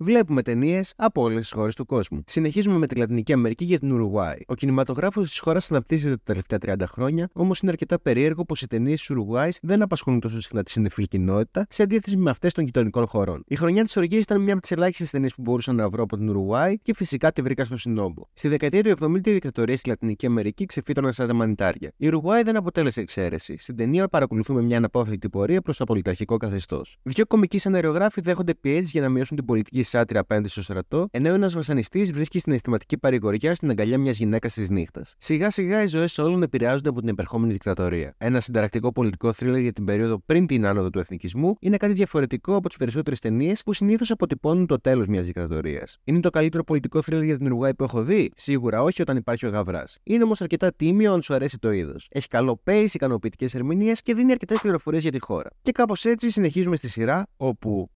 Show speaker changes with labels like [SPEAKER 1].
[SPEAKER 1] Βλέπουμε ταινίες από όλες τις χώρες του κόσμου. Συνεχίζουμε με τη Λατινική Αμερική για την Ουρουάη. Ο κινηματογράφος της χώρας αναπτύσσεται τα τελευταία 30 χρόνια, όμως είναι αρκετά περίεργο πως οι ταινίες της Ουρουάη δεν απασχολούν τόσο συχνά τη συνεφιλή κοινότητα σε αντίθεση με αυτές των γειτονικών χωρών. Η χρονιά της οργή ήταν μια από τις ελάχιστες ταινίες που μπορούσα να βρω από την Ουρουάη και φυσικά τη βρήκα στο Συνόμπο. Στη δεκαετία του 70 η δικτατορία στη Λατινική Αμερική ξεφύτωναν σαν τα μανιτάρια. Η Ουρουάη δεν αποτέλεσε εξαίρεση. Στην ταινία παρακολουθούμε μια αναπόφευκτη πορεία προς το πολιταρχικό καθεστώς. Δύο κομικοί σενεριογράφοι δέχονται πιέσεις για να μειώσουν την πολιτική σάτυρα απέναντι στο στρατό, ενώ ένας βασανιστής βρίσκει αισθηματική παρηγοριά στην αγκαλιά μιας γυναίκας της νύχτας. Σιγά σιγά οι ζωές όλων επηρεάζονται από την επερχόμενη δικτατορία. Ένα συνταρακτικό πολιτικό θρύλερ για την περίοδο πριν την άνοδο του εθνικισμού είναι κάτι διαφορετικό από τις περισσότερες ταινίες που συνήθως αποτυπώνουν το τέλος μιας δικτατορίας. Είναι το καλύτερο πολιτικό θρύλερ για την Ουρουάη που έχω δει, σίγουρα όχι όταν υπάρχει ο γαβράς. Είναι όμως αρκετά τίμιο αν σου αρέσει το είδος. Έχει καλό pace, ικανοποιητικές ερμηνείες και δίνει αρκετές πληροφορίες για τη χώρα. Και κάπως έτσι συνεχίζουμε στη σειρά όπου